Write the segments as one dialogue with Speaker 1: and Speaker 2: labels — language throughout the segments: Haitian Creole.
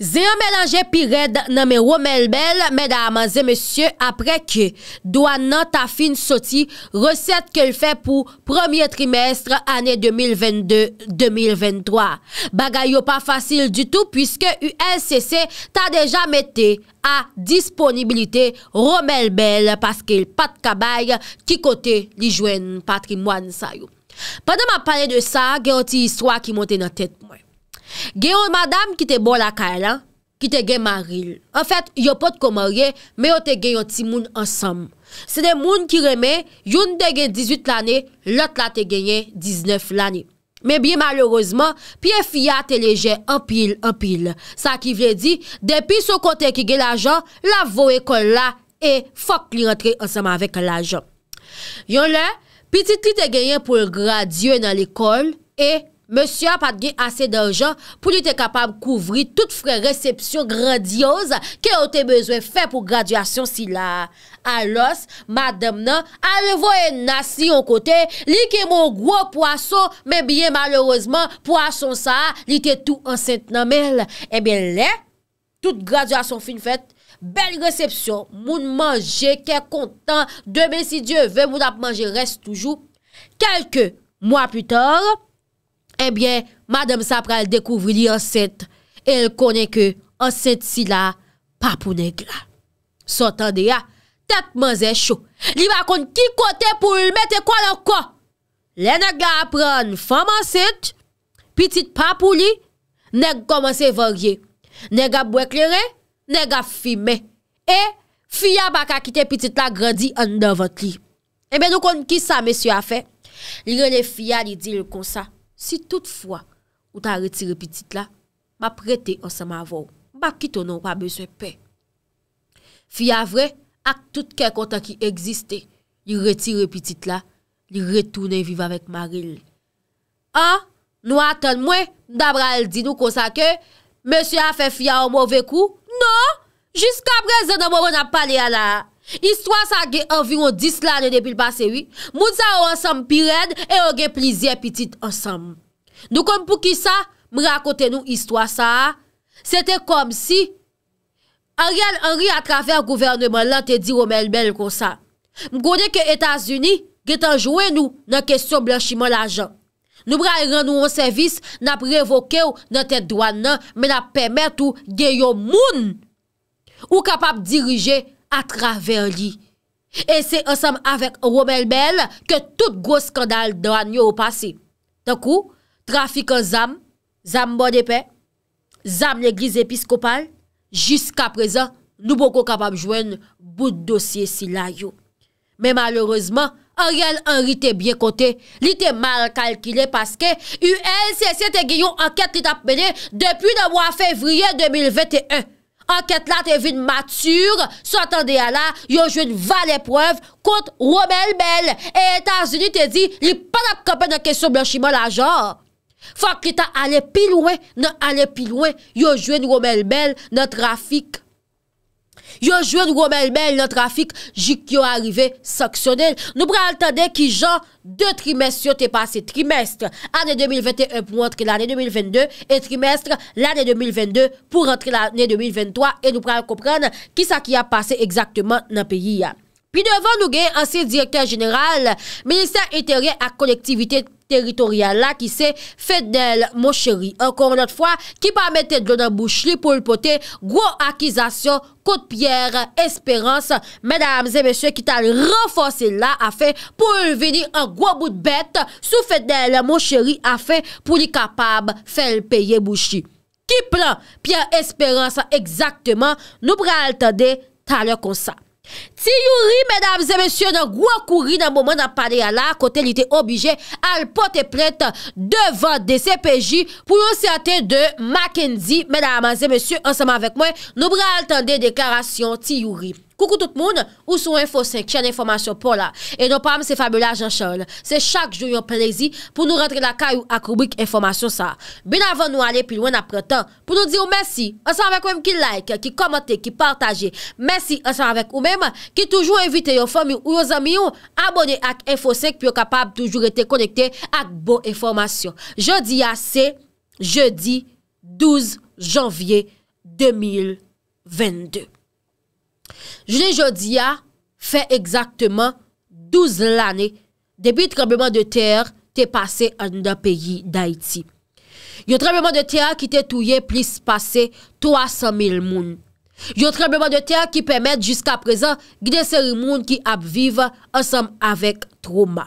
Speaker 1: Ze an melanje pi red nan men Womelbel, mèdaman, zè mèsyè, apre ke douan nan ta fin soti reset ke l fè pou promye trimestre anè 2022-2023. Bagay yo pa fasil du tout, pwiske UNCC ta deja mette a disponibilite Womelbel, paske l pat kabae ki kote li jwen patrimwan sa yo. Padan ma pale de sa, gen ti histwa ki monte nan tèt mwen. Gen yon madame ki te bon la ka elan, ki te gen maril. En fèt, yon pot kon morye, men yon te gen yon ti moun ansam. Se de moun ki reme, yon te gen 18 lani, lot la te gen 19 lani. Men biye malorosman, piye fiya te leje, anpil, anpil. Sa ki vle di, depi sou konten ki gen la jan, la vou ekon la, e fok li rentre ansam avek la jan. Yon le, pi titli te gen yon pou gradye nan l'ekol, e fok. Monsi ap adge ase d'anjan pou li te kapab kouvri tout fre resepsyon grandioz ke ote bezwe fe pou graduasyon si la. Alos, madame nan, alevo en nasi yon kote, li ke moun gwo poasso, me bie malorosman, poasyon sa, li te tou ansent nan mel. Ebe le, tout graduasyon fin fet, bel resepsyon, moun manje ke kontan, deme si dieu ve moun ap manje res toujou. Kelke moun ap putor... Ebyen, eh madame sa pral dekouvri li anset. El konen ke anset si la papou negla. Sotan de ya, tetman zè chou. Li va kon ki kote pou l mette kwa lò kwa? Le negla pran fam anset. Pitit papou li, neg komanse vorye. Neg a bwek lere, neg a fime. E, fia baka kite pitit la gradi an devote li. Ebyen, nou kon ki sa mesyu a fe? Li gen le fia li di l kon sa. Si tout fwa ou ta reti repitit la, ba prete osama avon, ba kitonon pa beswe pe. Fya vre ak tout kè konta ki egziste, li reti repitit la, li retounen vive avèk Maril. An, nou atan mwen, dabra el di nou konsa ke, mèsy a fe fya ou mò vek ou, non, jiska brezè nan mò wè nan pale ala. Histwa sa ge envyon 10 lade depil pasewi, moun sa ou ansam pirend e ou ge plizye pitit ansam. Nou kon pou ki sa mrakote nou histwa sa, se te kom si, an riyan an riyan atraver gouverneman lan te di ou melmel kon sa. Mkone ke Etasuni ge tanjouen nou nan kesyon blanchiman la jan. Nou mra yon e nou an servis nap revoke ou nan ten doan nan, men ap pemet ou ge yo moun ou kapap dirije. A traver li. E se ansam avèk Romel Bel, ke tout gwo skandal dan yo ou pasi. Takou, trafik an zam, zam bon epè, zam l'eglise episkopal, jiska prezant, nou boko kapab jwen, bout dosye si la yo. Me maloreseman, a real anri te bie kote, li te mal kalkile, paske, yu el se se te giyon an ket li tap mene, depi nan mwa fevriye 2021. Anket la te vin matur, satan de ala, yo jwen val epwev kont Womelbel. E Etasunit te di, li pa la kope nan kesyon blanchima la jor. Fak li ta ale pi loin, nan ale pi loin, yo jwen Womelbel nan trafik. Yojwe nou gomel mel nan trafik jik yo arive saksyonel. Nou pral tande ki jan de trimestyo te pase trimestre. Ane 2021 pou antre l'ane 2022 e trimestre l'ane 2022 pou antre l'ane 2023 e nou pral kompran ki sa ki a pase ekzaktman nan peyi ya. Pi devon nou gen ansi direktor general, minister intere a kolektivite klinik teritorial la ki se fèdèl mò chèri. Ankon not fwa, ki pa metè dò nan bouchè li pou l'potè, gwo akizasyon, kòt pièr, espèrans, mèdames et mèsyè ki tal renfòsè la a fè, pou l'vini an gwo bout bèt, sou fèdèl mò chèri a fè, pou li kapab fèl peye bouchè. Ki plan pièr espèrans, egzaktèman nou pral tade talè konsa. Ti youri, mèdames et mèsyò, nan gwa kouri nan mouman nan pare ala kote li te obije al pote prete devan de CPJ pou yon se ate de MAKENDI. Mèdames et mèsyò, anseman vek mwen, nou bre al tende deklarasyon ti youri. Koukou tout moun ou sou Info 5, chen informasyon pou la. E nou pa am se fabule a Jean Charles. Se chak jou yon prezi pou nou rentre la kay ou akoubik informasyon sa. Ben avan nou ale pi lwen apre tan, pou nou di ou mersi. An san vek ou m ki like, ki komote, ki partaje. Mersi an san vek ou m, ki toujou invite yon fami ou yon zami yon abone ak Info 5 pou yon kapab toujou rete konekte ak bon informasyon. Jodi a ah, se, jodi 12 janvye 2022. Je ne jodi a, fe ekzakteman 12 l ane, debi trembleman de ter te pase an da peyi da iti. Yo trembleman de ter ki te touye plis pase 300 mil moun. Yo trembleman de ter ki pemet jiska prezan gne seri moun ki ap vive ansam avek troma.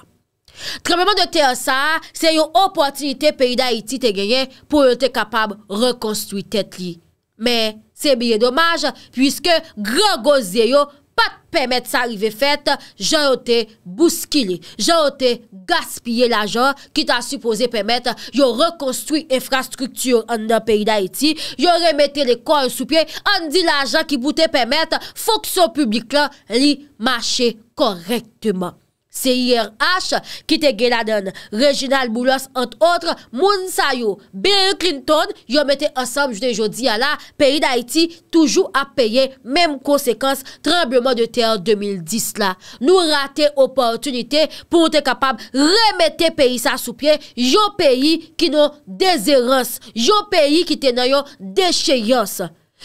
Speaker 1: Trembleman de ter sa, se yo opotinite peyi da iti te genyen pou yo te kapab rekonstruit et liye. Men, se miye domaj, pwiske gran gosye yo pat pemet sa rive fet, jan ote buskili, jan ote gaspye la jan, ki ta supose pemet yo rekonstruye infrastrukture an da peyi da eti, yo remete le kon soupe, an di la jan ki pouten pemet, fokso publik la li mache korektman. C.I.R.H. ki te Geladon, Reginald Moulos, ant otre, Moun Sayo, B.E. Clinton, yon mette ansam june jodi ya la, peyi d'Haiti toujou ap peye, mem konsekans, trembleman de ter 2010 la. Nou rate oportunite pou te kapab remette peyi sa sou pie, yon peyi ki nou dezerans, yon peyi ki te nayon decheyans.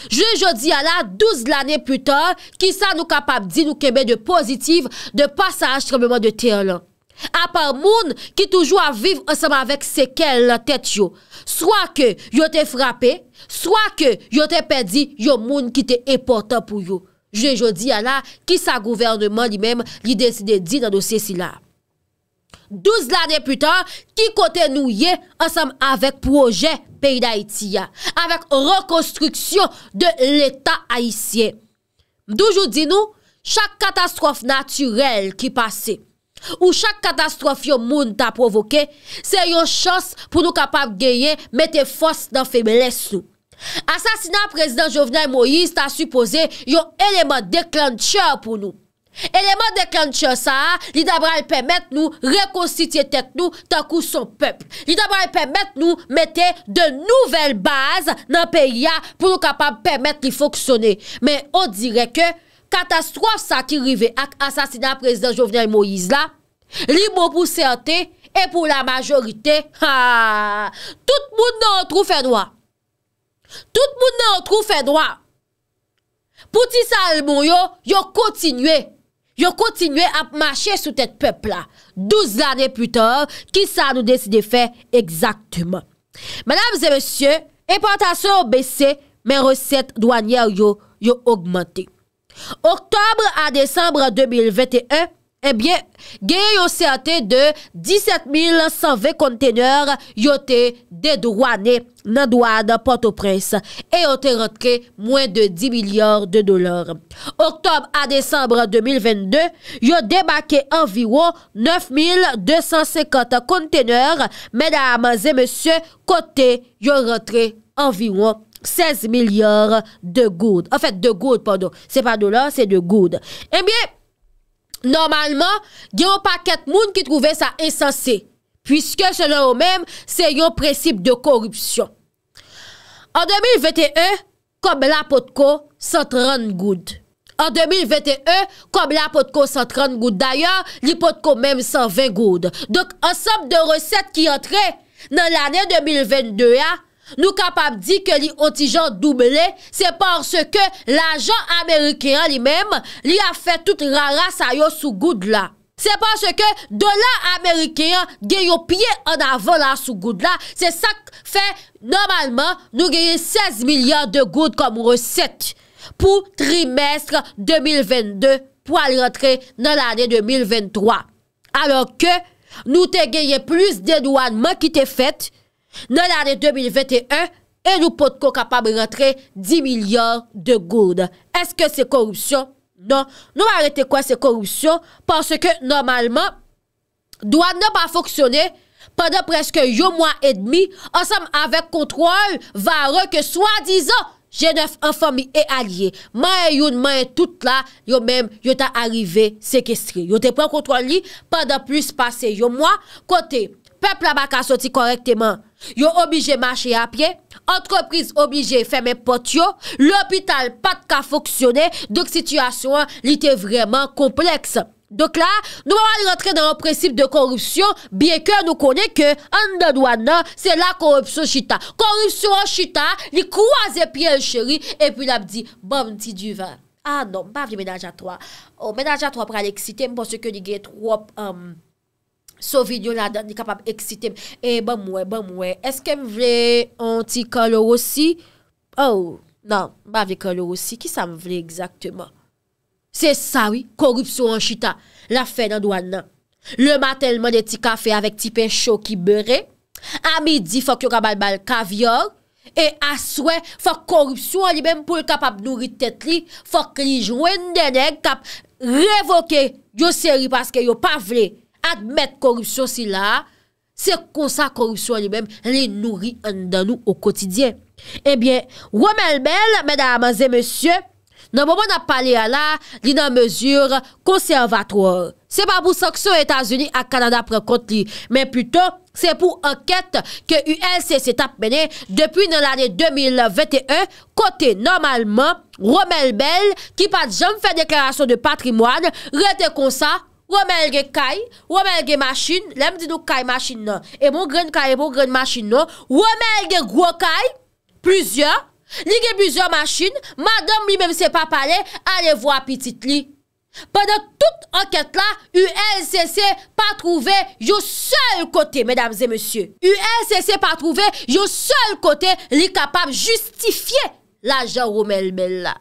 Speaker 1: Je jodi ala 12 l'anen putan ki sa nou kapap di nou kemen de pozitiv de pasaj trememan de ter lan. Apar moun ki toujou aviv ansama vek sekel la tet yo. Soa ke yo te frape, soa ke yo te pedi yo moun ki te importan pou yo. Je jodi ala ki sa gouvernman li menm li desi de di nan dosye si la. 12 lade putan ki kote nou ye ansam avek proje peyi da Itiya, avek rekonstruksyon de l'Etat Haitien. Mdoujou di nou, chak katastrof naturel ki pase, ou chak katastrof yon moun ta provoke, se yon chans pou nou kapap geye mette fos nan feble sou. Asasina prezident Jovenel Moïse ta supose yon eleman deklantye pou nou. Eleman de klant chosa a, li dabra li pemet nou rekonsitye tek nou takou son pep. Li dabra li pemet nou mette de nouvel baz nan peyi a pou nou kapab pemet li fokusone. Men o dire ke, katastro sa ki rive ak asasina prezident Jovenel Moïse la, li mou pou se ate, e pou la majorite, haaa, ah, tout moun nou an trou fè noa. Tout moun nou an trou fè noa. Pouti sa al moun yo, yo kontinue. yo kontinue ap mache sou tet pepla. Douze ane putor, ki sa nou deside fe exaktman. Madame zè monsye, importasyon obese, men reset douanye yo yo ogmante. Oktober a Desembre 2021, Ebyen, eh geye yo se ate de 17.120 konteneur yo te dedwane nan doade potopres. E yo te rentre mwen de 10 milyar de dolar. Oktob a desembre 2022, yo debake anviyon 9.250 konteneur. Meda amaze monsye, kote yo rentre anviyon 16 milyar de goud. Enfet, de goud, pando. Se pa dolar, se de goud. Ebyen! Eh Normalman, gen yon paket moun ki trouve sa esanse, pwiske chenon ou men, se yon precipe de korupsyon. An 2021, kom la potko 130 goud. An 2021, kom la potko 130 goud. Daya, li potko men 120 goud. Dok, an som de reset ki yon tre nan l'anen 2022 ya, Nou kapap di ke li ontijan doubele, se porske la jan Amerikean li mem, li a fè tout rara sa yo sou goud la. Se porske do la Amerikean gèyo piye an avon la sou goud la, se sa fè normalman nou gèye 16 milyard de goud kom resèt pou trimestre 2022 pou al rentre nan l'anè 2023. Alors ke nou te gèye plus denouanman ki te fèt nan l'année 2021 e nou pot ko kapab rentre 10 milyard de gourd eske se korupsyon? non, nou arrete kwa se korupsyon parce ke normalman doan nou pa foksyone pandan preske yo mwa edmi ansam avek kontrol vare ke swa dizo jenef anfami e alye man yon man tout la yo men yo ta arrive sekestri yo te pon kontrol li pandan plus pase yo mwa kote pep non, la bak a soti bon, korekteman. Yo oblije mache a ah pie, antreprise oblije feme pot yo, l'hopital pat ka foksyone, dok sityasyon li te vreman kompleks. Dok la, nou wale rentre nan loprensip de korupsyon, bie ke nou kone ke, an de douan nan, se la korupsyon chita. Korupsyon chita, li kouaze pi el cheri, epi la bi di, bon, ti duvan. A, non, pa vli menajatwa. O, menajatwa pral eksite, mpon se ke li get wop, amm, So videyo la dan ni kapap eksite eh, bon, m. E, ba bon, mwen, ba mwen, eske m vle an ti kolorosi? Ou, oh, nan, ba vle kolorosi, ki sa m vle egzakteman? Se sa wii, korupsyon chita. La fe nan do an nan. Le matelman de ti kafe avek ti pechou ki bere, a midi fok yo ka bal bal kavyor, e aswe fok korupsyon li menm pou l kapap nouri tet li, fok li jwen deneg kap revoke yo seri paske yo pa vle. Admet korupsyon si la, se konsa korupsyon li men, li nouri an dan nou o kotidyen. Ebyen, eh Romel Bell, mena amaze monsye, nan moun ap pale ala, li nan mesur konservatoir. Se pa pou saksyon Etasunik a Kanada prekonti, men puto, se pou anket ke ULC se tap menen depi nan lane 2021, kote normalman, Romel Bell, ki pat jom fe deklarasyon de patrimoine, rete konsa korupsyon. Womelge kay, womelge machin, lem di nou kay machin nou, e moun gren kay, e moun gren machin nou, womelge gwo kay, plusyo, li ge plusyo machin, madam li menm se pa pale, ale vwa pitit li. Pwede tout anket la, ULCC pa trouve yo sol kote, ULCC pa trouve yo sol kote, li kapab justifiye la jan womelbe la.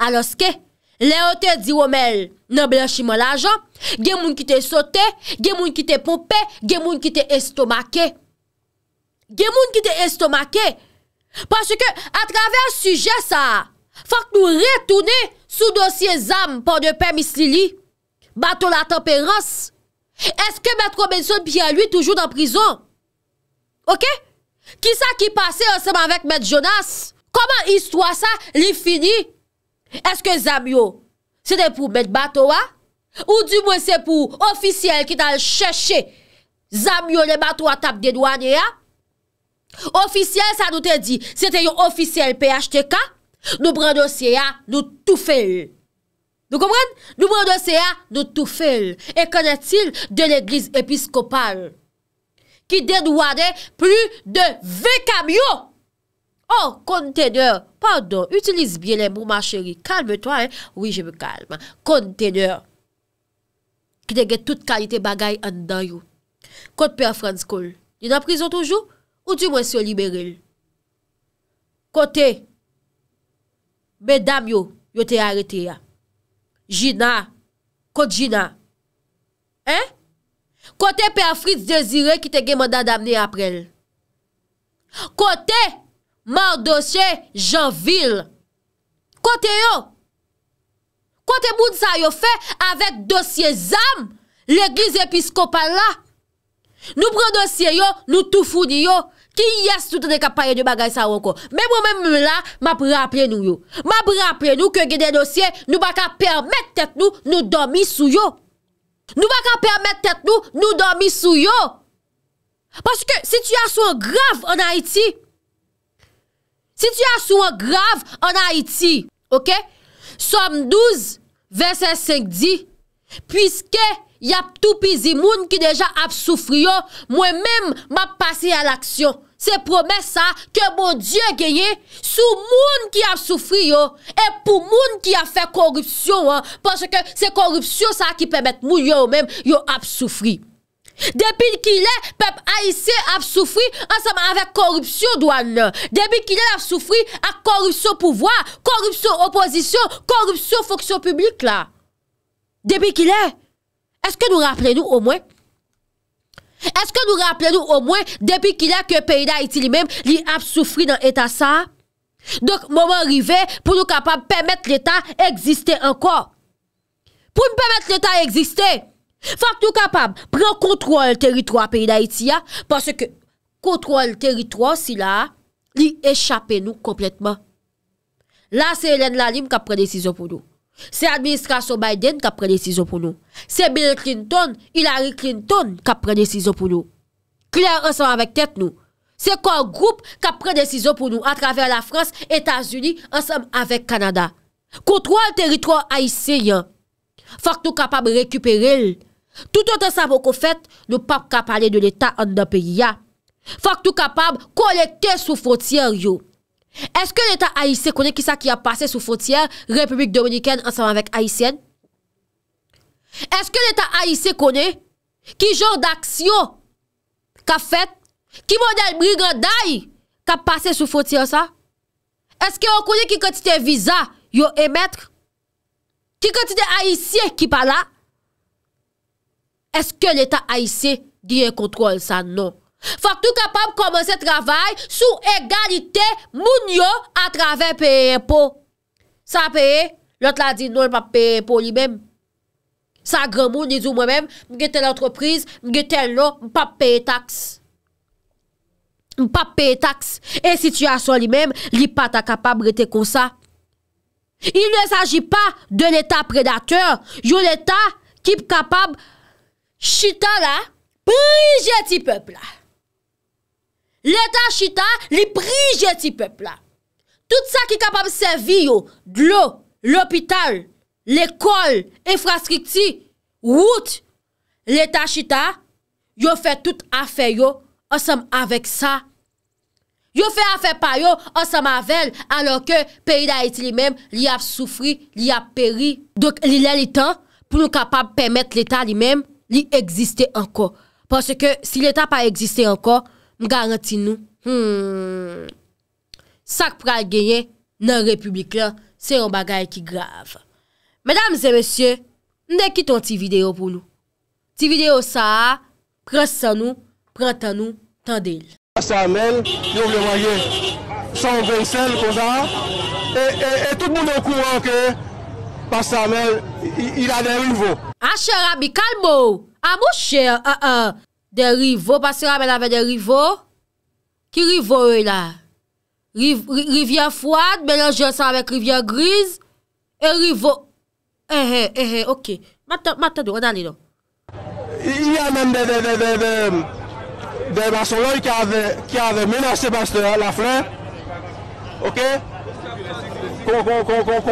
Speaker 1: Alo ske? Leotè diwomèl nan blèchimò la jan, gen moun ki te sote, gen moun ki te poupè, gen moun ki te estomake. Gen moun ki te estomake. Paske a travèr suje sa, fòk nou retounè sou dosye zam pò de pè mislili. Bato la tempérans. Eske mètrou mènson pi a lui toujou nan prizon? Ok? Kisa ki pase ansèm avèk mètrou Jonas? Koman istoa sa li fini? Eske Zamyo, se te pou met bato a? Ou di mwen se pou ofisyele ki tal chèche Zamyo le bato a tap denwane a? Ofisyele sa nou te di, se te yo ofisyele PHTK Nou pren dosye a, nou tou fèl Nou komwen? Nou pren dosye a, nou tou fèl E konè til de l'Eglise Episkopal Ki denwane plus de VKMyo Oh, konteneur. Pardon, utilize bien le mou ma chéri. Kalme to, eh. Oui, je me kalme. Konteneur. Ki te ge tout kalite bagay andan yo. Kote pe a France School. Ni na prison toujou? Ou ti mwen se yo liberel? Kote. Medam yo, yo te arete ya. Gina. Kote Gina. Eh? Kote pe a Fritz Desiree ki te ge manda damne aprel. Kote. Eh? Mardosye Janville. Kote yo. Kote moun sa yo fe avèk dosye zam. L'Eglise Episkopal la. Nou pronosye yo, nou toufouni yo. Ki yes tout ane kapayen yo bagay sa wanko. Mè mè mè mè la, mè prè apren nou yo. Mè prè apren nou ke gè de dosye nou baka permè tèt nou nou domi sou yo. Nou baka permè tèt nou nou domi sou yo. Paske sityasyon grav an Haiti. Situasyon grav an Haiti, ok? Somme 12, verset 5 di, Pwiske yap tou pizi moun ki deja ap soufri yo, Mwen menm map pase al aksyon. Se promes sa ke moun die geye sou moun ki ap soufri yo, E pou moun ki a fe korupsyon an, Pwiske se korupsyon sa ki pemet moun yo menm yo ap soufri. Depi ki lè, pep A.I.C. ap soufri ansem anvek korupsyon douan lè. Depi ki lè, ap soufri an korupsyon pouvoi, korupsyon oposisyon, korupsyon foksyon publik lè. Depi ki lè, eske nou rappele nou o mwen? Eske nou rappele nou o mwen, depi ki lè, ke peyda iti li mèm, li ap soufri nan etasa? Dok, moumen rive, pou nou kapab pèmèt l'Etat eksiste anko. Pou nou pèmèt l'Etat eksiste? Fak nou kapab, pran kontrol teritro a peyi da iti ya Pase ke kontrol teritro si la Li echape nou kompletman La se Elen Lalim ka prene cizo pou nou Se Administraso Maiden ka prene cizo pou nou Se Bill Clinton, Hillary Clinton ka prene cizo pou nou Kler ansem avèk tèt nou Se kon group ka prene cizo pou nou A travèr la Frans, Etasuni, ansem avèk Kanada Kontrol teritro a iti ya Fak nou kapab rekupere lè Tout an tan sa pou kon fèt, nou pap ka pale de l'Etat an nan peyi ya. Fòk tou kapab kolekte sou fotièr yo. Eske l'Etat Aïsè konè ki sa ki a pase sou fotièr Republik Dominikèn ansaman vek Aïsèn? Eske l'Etat Aïsè konè ki jòr d'aksyon ka fèt? Ki model briganday ka pase sou fotièr sa? Eske an konè ki kontite viza yo emèt? Ki kontite Aïsè ki pala? eske l'Etat aise diye kontrol sa nou. Fak tou kapab komanse travay sou egalite moun yo a travay peye impo. Sa peye, lout la di nou l'pap peye impo li men. Sa gremou, nizou mwen men, mgete l'entreprise, mgete l'no, mpap peye taks. Mpap peye taks. E sityasyon li men, li pata kapab rete konsa. Il ne saji pa de l'Etat predateur. Yo l'Etat kip kapab Chita la, brije ti pepla. L'Etat chita, li brije ti pepla. Tout sa ki kapab servi yo, glou, l'opital, l'ekol, infrastriksi, wout, l'Etat chita, yo fe tout afe yo, osam avek sa. Yo fe afe pa yo, osam avek, alo ke peyi da eti li mem, li ap soufri, li ap peri. Dok li la li tan, pou nou kapab pemet l'Etat li mem, li egziste anko. Pwase ke si l'Etat pa egziste anko, m garanti nou, hmmm, sak pra genye nan republik lan, se yon bagay ki grav. Medam zè monsye, nou de kiton ti video pou nou. Ti video sa a, pran san nou, pran tan nou, tan del.
Speaker 2: A sa men, yon vle vaje, san gonsen kouza, e, e, e tout moun nou kouan ke, Pasta men, il a de rivou.
Speaker 1: A chè rami, kalmou. A mou chè. De rivou, pasta men ave de rivou. Ki rivou e la? Rivou fwad, menon jè sa avek rivou griz. E rivou... Ehe, ehe, okey. Matan do, odan li do.
Speaker 2: I a men de... De masoloy ki
Speaker 3: a de men a sepaste la frè. Okey? Okey? konkon konkon konkon konkon konkon konkon konkon konkon konkon konkon konkon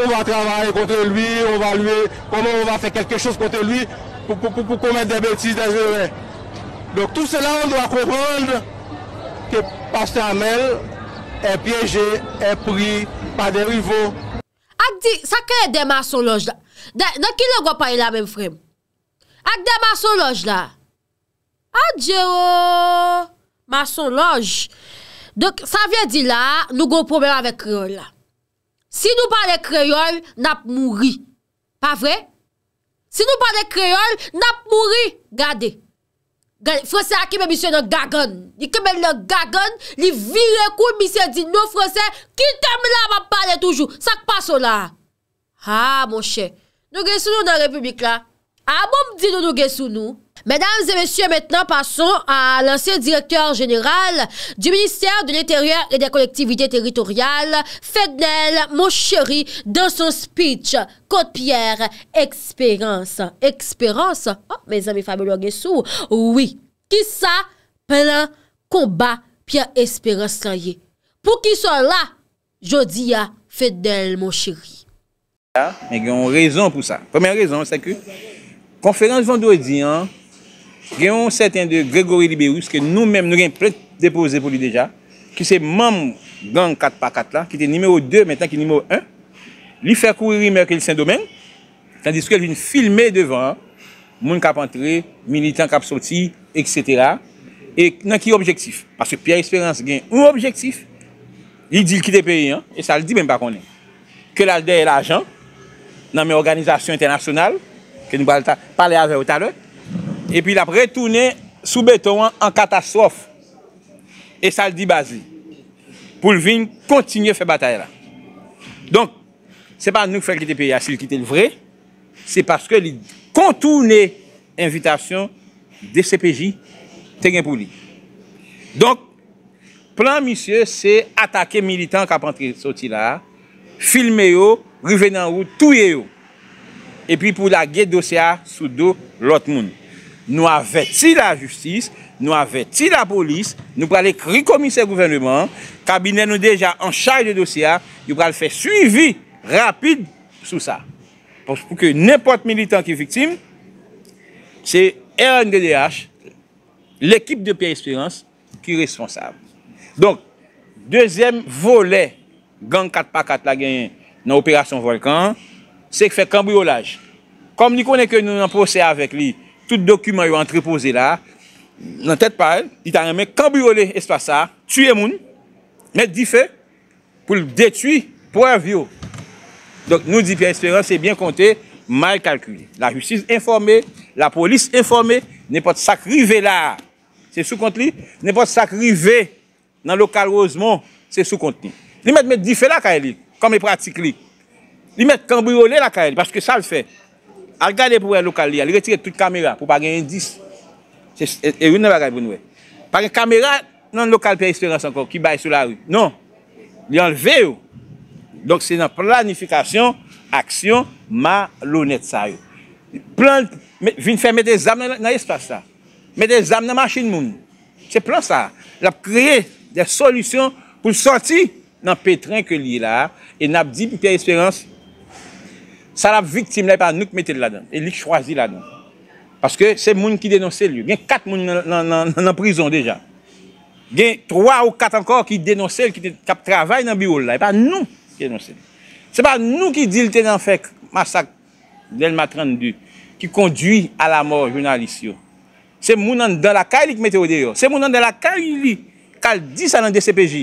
Speaker 3: on va travare kote lui, konon on va fe kelke chos kote lui, pou pou pou pou pou pou komet de betis de zere. Dok, tout se la an donwa kwe konde,
Speaker 2: ke pasen amel, e pyeje, e pri, pa de rivo.
Speaker 1: Ak di, sa koe de masong loj la? De, de kin ne gwo pa e la men frem? Ak de masong loj la? Adje o! Masong loj! Dok, sa vie di la, nou gwo problema vek kreon la. Si nou pale kreyol, nap mouri. Pa vre? Si nou pale kreyol, nap mouri. Gade. Fransè akime misye nan gagon. Ikemen nan gagon, li virekou misye di nou fransè, ki tem la va pale toujou. Sak pa sou la. Ha, monshe. Nou gesou nou nan republik la. Ha, mounm di nou nou gesou nou. Mesdames et messieurs, maintenant passons à l'ancien directeur général du ministère de l'Intérieur et de la Collectivité Territoriale, Fedele Moshiri, dans son speech contre Pierre Espérance. Espérance, oh, mes amis, Fabio Loguezou, oui, qui s'a pendant combat Pierre Espérance l'anier. Pour qui s'en ah, a, je dis à Fedele
Speaker 3: Moshiri. On raison pour ça. Première raison, c'est que conférence vendredi, hein, gen yon seten de Gregory Liberus, ke nou menm nou gen plet depose pou li deja, ki se mam gang 4x4 la, ki te nimeo 2, mentan ki nimeo 1, li fer kouiri Merkel-Saint-Domingue, tandis ke li vin filme devan, moun kap antre, militant kap soti, et cetera, e nan ki objektif, parce que Pierre Espérance gen ou objektif, li dil ki te peyi, e sa li di menm pa konen, ke la dey l'ajan, nan men organizasyon internasyonal, ke nou palè avè ou talè, E pi la pre toune soubetouan an katastrofe. E sa l di bazi. Poul vin kontinye fe bataye la. Donk, se pa nou fèl ki te pe ya sil ki te l vre, se paske li kontoune invitasyon de CPJ te gen pou li. Donk, plan misye se atake militant kapantri soti la, filme yo, rivenan ou, touye yo. E pi pou la gète dosya sou do lot mouni. Nou avè ti la justice, nou avè ti la polis, nou pralè kri komise gouvernement, kabine nou deja an chay de dosya, nou pralè fè suivi rapide sou sa. Pou ke nèpot militant ki viktime, se RNDDH, l'ekip de piè espérance, ki responsable. Don, dezem volè, gang 4x4 la gen nan operasyon volkan, se fè kambriolaj. Kom li konè ke nou nan posè avèk li... tout dokumen yo antrepoze la, nan tet pale, ita remen kambi role estwa sa, tue moun, met di fe pou l detui pou avyo. Donk nou di Pia Esperance se bien konte, mal kalkule. La justise informe, la polis informe, ne pot sakrive la. Se sou konti li? Ne pot sakrive nan lokal rozmon, se sou konti. Li met met di fe la ka e li, kom e pratik li. Li met kambi role la ka e li, paske sa l fe. Al gade pou wè lokal li a, li retire tout kamera pou pa gen indis. E, e yon nan wakay bon wè. Pa gen kamera, nan lokal piye esperans ankon ki baye sou la wè. Non, li anleve yo. Donk se nan planifikasyon, aksyon, ma lonet sa yo. Plan, vin fè mè de zame nan espasa. Mè de zame nan machin moun. Se plan sa. L ap kreye de solusyon pou soti nan petren ke li la. E nan ap di piye esperans piye. Sa la viktim la e pa nou k mette la dan. E li k chwazi la dan. Paske se moun ki denonse li. Gen kat moun nan prison deja. Gen 3 ou 4 ankor ki denonse li ki tap travay nan bi oul la. E pa nou ki denonse li. Se pa nou ki dilte nan fek masak Delma 32 ki kondwi a la mor jounalist yo. Se moun nan dan la ka li k mette yo deyo. Se moun nan dan la ka li kal disa nan DCPJ.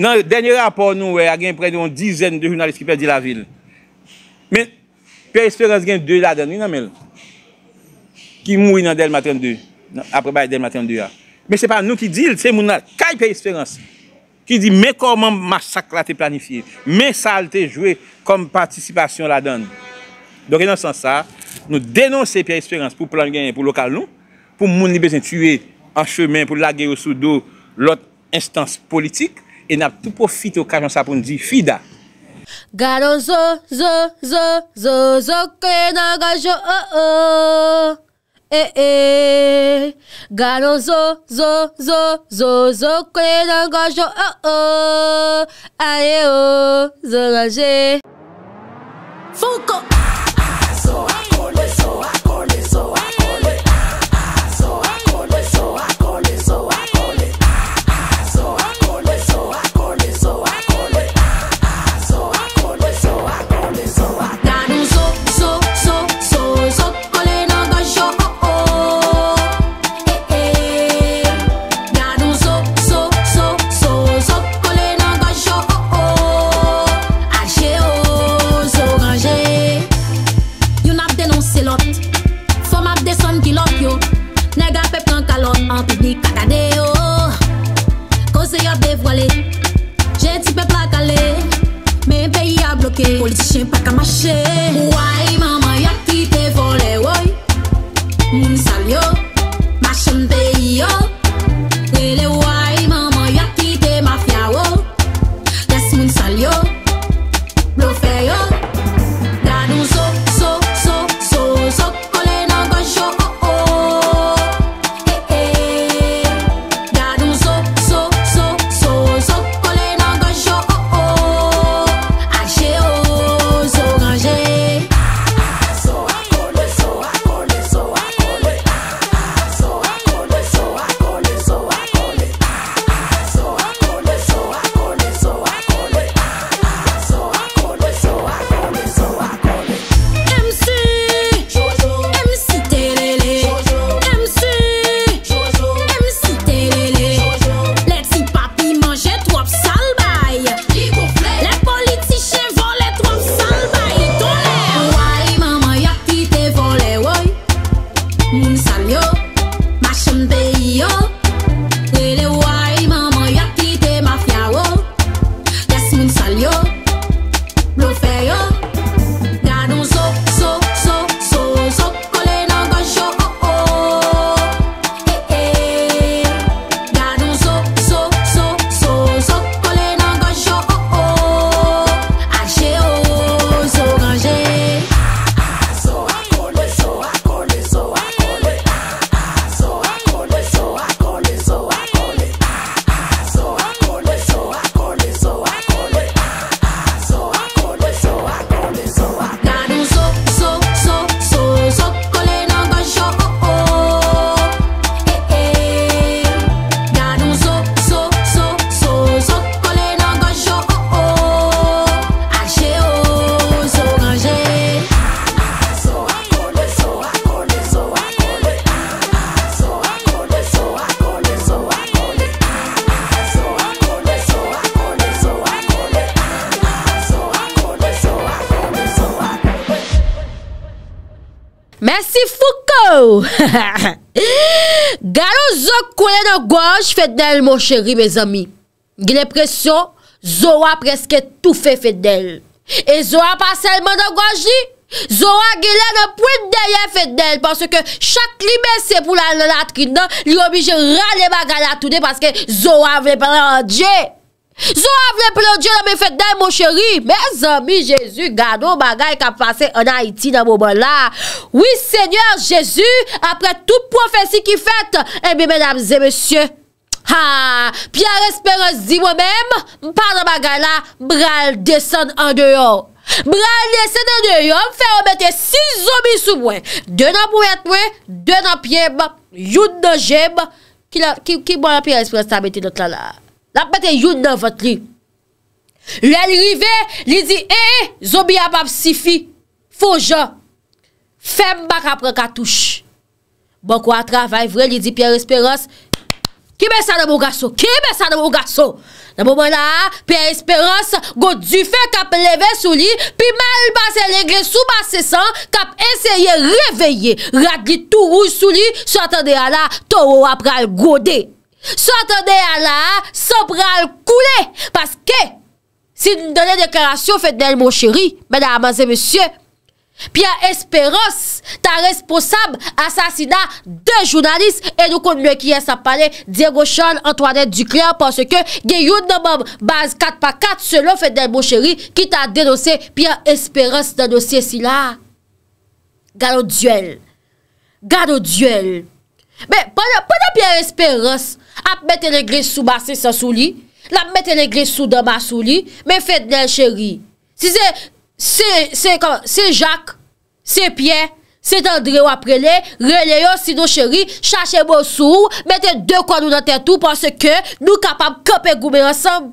Speaker 3: Nan denye rapor nou we a gen prene yon dizen de jounalist ki perdi la vil. Men, Per Esperance gen 2 la dan, yon nan men? Ki mou yon del maten 2, apre bay del maten 2 ya. Men se pa nou ki dil, se moun nan, kaj Per Esperance? Ki di men koman masak la te planifiye, men sal te jwe kom patisipasyon la dan. Donk enan san sa, nou denonse Per Esperance pou plan gen pou lokal nou, pou moun li bezen tue an chemen pou lage yo sou do lot instans politik, en ap tou profite okajan sa pou nou di fida.
Speaker 1: Garozo, zo, zo, zo, zo, que nagajo, oh, oh. Eh, eh. Garozo, zo, zo, zo, zo, que nagajo, oh, oh. Ae, oh, zo, laje. Funko! Fedele, mon chéri, mes amy. Gile presyon, Zohar preske tout fè fedele. E Zohar pa selman an gwa jli. Zohar gile an an pouen dèye fedele. Pansè ke chak li mè se pou la lalat ki nan. Lyo mi jè rane magal atounè. Pansè ke Zohar vè plè an djè. Zohar vè plè an djè, lò mi fè dèle, mon chéri. Mes amy, jèzu, gado magal ka pase an Haiti nan mou mò la. Oui, seigneur, jèzu, apre tout profesi ki fète. E eh bi menam zè, mè syè. Ha, Pierre Esperance di wè mèm, mpa nan mga la, mpral desen an deyon. Mpral desen an deyon, fè wèm mette si zomi sou mwen. Dè nan mwen, dè nan pèm, yon nan jèm, ki mwen Pierre Esperance ta mette nou tla la. La pète yon nan vòt li. Lè li rive, li di, ee, eh, eh, zomi ap ap sifi, fò jò. Fèm bak ap prè katouche. Mpèm bon, kwa travè, vè li di Pierre Esperance, mpèm kwa travè, Ki mè sa nan moun gasson? Ki mè sa nan moun gasson? Nan moun mè la, pi a esperans, gòdjifè, kap leve sou li, pi mal basè lègrè, sou basè san, kap enseye reveye, rat li tou rouj sou li, sotan de ala, toro ap pral godè. Sotan de ala, sopral koulè, paske, si nou dèlè deklarasyon, fèdèl moun chéri, mè nan amazè monsye, mè nan amazè monsye, Pia Esperos ta responsab asasina de jounalist E nou kon mwen kiye sa pale Diego Sean Antoine Ducler Pense ke gen yon nomob base 4x4 Se lo fèdè mwen chèri ki ta denose Pia Esperos denose si la Gado djuel Gado djuel Mè, pwè nè Pia Esperos Ap mette lè glè sou basè sa sou li Lè ap mette lè glè sou damasou li Mè fèdè mwen chèri Si zè... Se jak, se piye, se tendre ou aprele, rele yo, sino cheri, chache moun sou, mette de kwa nou naten tou, panse ke nou kapam kope goube ansam.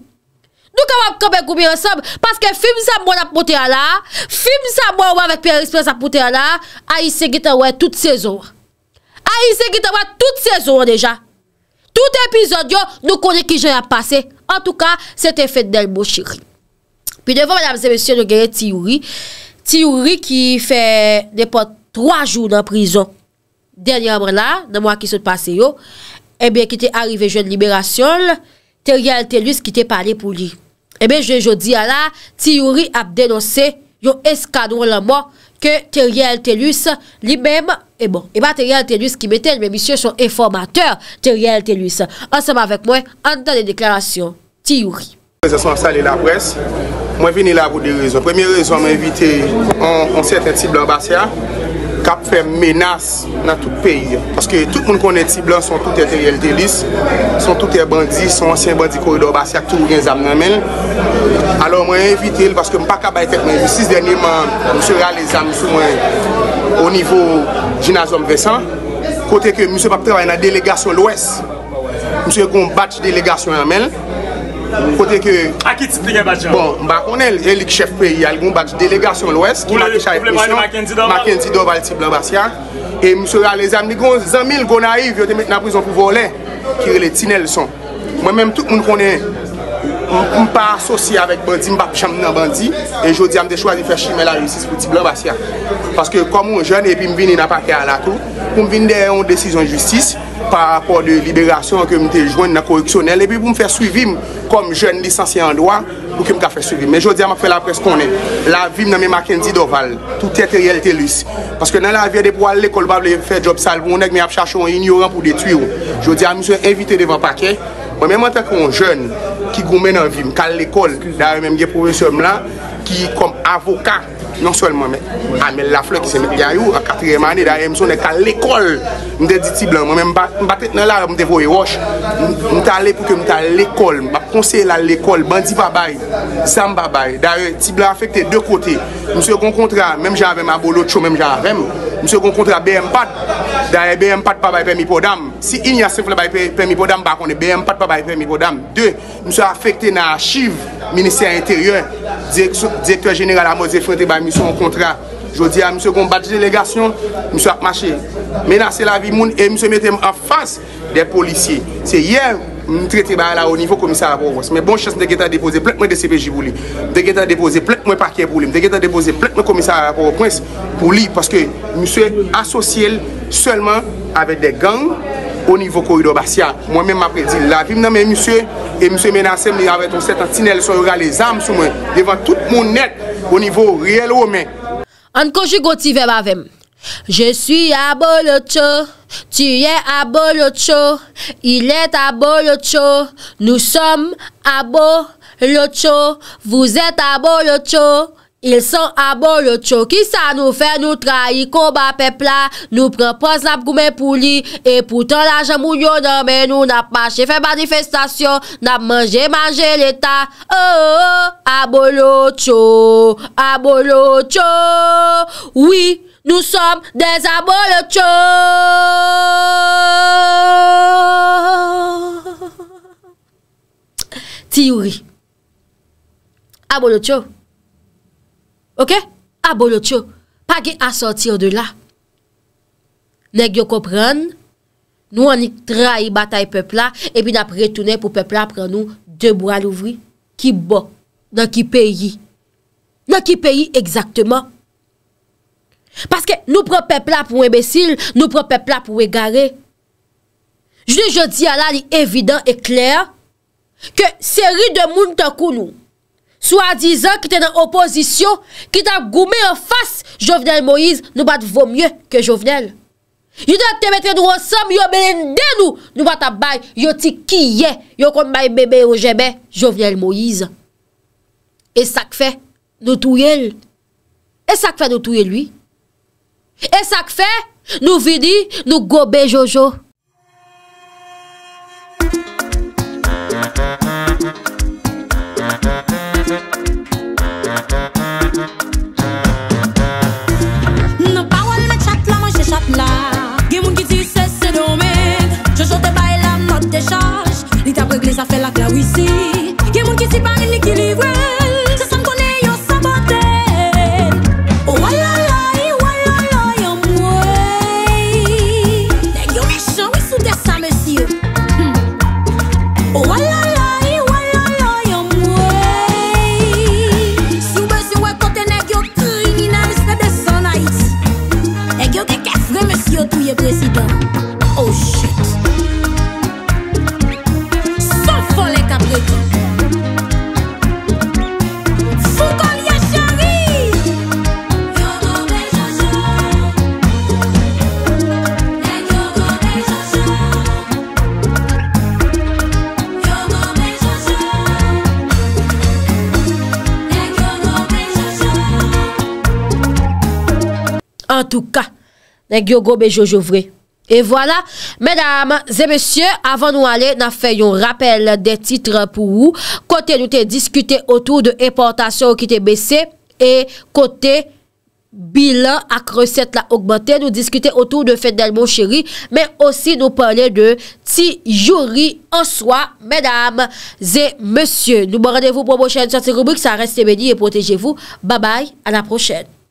Speaker 1: Nou kapam kope goube ansam, paske film sa moun apmote ala, film sa moun ou avèk piye resprez apmote ala, a yise git an wè tout sezon. A yise git an wè tout sezon deja. Tout epizod yo nou konè ki jen ap pase. En tout ka, se te fèdèl moun cheri. Pi devon mèdames et mèsyè nou genye Tiyouri, Tiyouri ki fè nèpon 3 joun nan prizon. Dèlèmè mè la, nan mò eh eh a kisot pase yo, e bè ki te arrive joun liberasyon, Teriel Telus ki te pale pou li. E bè jè jò di a la, Tiyouri ap denose yon eskanou lè mò ke Teriel Telus li mèm. E eh mè bon, Teriel Telus ki mèten, mè misyon son informatèr Teriel Telus, ansèm avèk mè, an dan lè deklarasyon, Tiyouri.
Speaker 2: Mwen se son sali la pres Mwen vini la vou de rezon Premye rezon mwen evite On se eten ti blan basya Kap fe menas nan tout peyi Paske tout moun konen ti blan son tout eten yelte lis Son tout eten bandi Son ansen bandi korido basya Ktou ryen zam nan men Alon mwen evite el Paske mwen pa kabaytek mwen 6 denye man mwen se re alè zam Sou mwen o nivou jina zom vèsan Kote ke mwen se pap travay nan delegasyon lwes Mwen se kon bat delegasyon nan men Mwen se bat delegasyon nan men Bon, a ki ti plike bat jan? Bon, mba konen, elik chef peyi, al goun bak delegasyon lwes, ki nan ki chaye pwisyon, Makenzi Doval ti blan bat jan, e msou alè zan mil gona yi, vyo te met nan prizon pou volen, ki re le tine l son. Mwen menm tout moun konen, mpa asosi avèk bandi, mba pichan mnen bandi, e jodi am de chwa di fè shimè la rejusis pou ti blan bat jan. Paske kon mwen jen epi mvin in apakè ala tout, mvin de yon desisyon justice, pa rapport de liberasyon an komite jwenn nan korreksyonel e bi pou m fè suivim kom jwenn lisansyen an doan pou ki m ka fè suivim mè jwè di a m a fè la pres konen la vim nan mè m a kenzi doval tout ete realte lus paske nan la vye de pou al lè kol bab le fè job sal pou anèk mè ap chachon ignorant pou detu yon jwè di a m sou evite devan pake mè mè mwen ten kon jwenn ki goumen nan vim kal lè kol da mè m gen profesyon m la ki kom avokat Non sol mwen men, a ah, men la fle ki se met yanyou, a 4e manye, da ye mson net a l'ekol, mwen te di ti blan mwen men, mwen batet nan la rep mwen te foye wosh, mwen ta le pou ke mwen ta l'ekol, mwen pa konsey la l'ekol, bandi pa bay, san pa bay, da ye ti blan fektey de kotey, mwen se kon kontra, mwen javèm a bolot chou, mwen javèm, mwen se kon kontra BMPAT, da ye BMPAT pa bay pe mi po dam, si in yasifle bay pe mi po dam, bako ne BMPAT pa bay pe mi po dam, dey. msè a fèkte nan achiv minisè interyen direktor general a mò zè fèntè ba msè an kontra jò di a msè kon bat jè legasyon msè ap mache menase la vi moun e msè metè mò an fans de polisye se yè msè trète ba la o nivou komisè a rapor msè mè bon chè sè mdè gèta depoze mdè gèta depoze mdè gèta depoze mdè gèta depoze mdè komisè a rapor msè pou li msè asosye l selman avè de gang Ou nivou korido basya, mwen men m apredi la vim nan men msye, e msye men asem li avet ou setan tinele son yora le zam sou men, devan tout moun net ou nivou riel ou men.
Speaker 1: An konjou goutive bavem. Je suis abo le tchou, tu yè abo le tchou, il est abo le tchou, nou som abo le tchou, vous êtes abo le tchou. Il son abolo tchou, ki sa nou fe nou trahi, konba pepla, nou pren pos nap goume pou li, e poutan la jambou yonan, men nou nap mache fe manifestasyon, nap manje manje oh, oh, oh. leta, abolo tchou, abolo tchou, oui, nou som des abolo tchou. Ti youri, abolo tchou, Ok, a bolot yo, pa gen a sotir de la. Nèk yo kopren, nou anik trai batay pepla, epi napre toune pou pepla pren nou debwa louvri, ki bo, nan ki peyi, nan ki peyi ekzaktman. Paske nou pren pepla pou emesil, nou pren pepla pou e gare. Jne jodi ala li evidant e kler, ke seri de moun takou nou, Swa dizan ki te nan opozisyon, ki ta goume yon fas, Jovenel Moïse nou bat vò mye ke Jovenel. Yon te metre nou ansam, yon belen den nou, nou bat abay, yon ti kiye, yon kon bay bebe ou jebe, Jovenel Moïse. E sak fe nou touye el, e sak fe nou touye lui. E sak fe nou vini, nou gobe Jojo.
Speaker 4: Li ta pregle, sa fel ak la wisi Gen moun ki si parin likilivre Se san kone yo sabate Oh wala la, wala la, yon mwe Nè gyo me chan, wisou de sa, mwesye hmm. Oh wala la, wala la, yon mwe Si yon mwen se wè kote, nè gyo tri Minan, mwesye de san a it Nè gyo keke fre, mwesye, tou ye prezident
Speaker 1: tou ka, nan Gyo Gobe Jojovri. Et voilà, mesdames et messieurs, avant nous aller, na fayon rappel des titres pou ou, kote nou te diskute autour de importation ou ki te bese, et kote bilan ak resete la augmente, nou diskute autour de fèdèl mon chéri, mais aussi nou parlez de ti jouri en soi, mesdames et messieurs. Nou mwen radevou pou mwen chène, sa reste mèni et protejevou. Bye bye, anaprochène.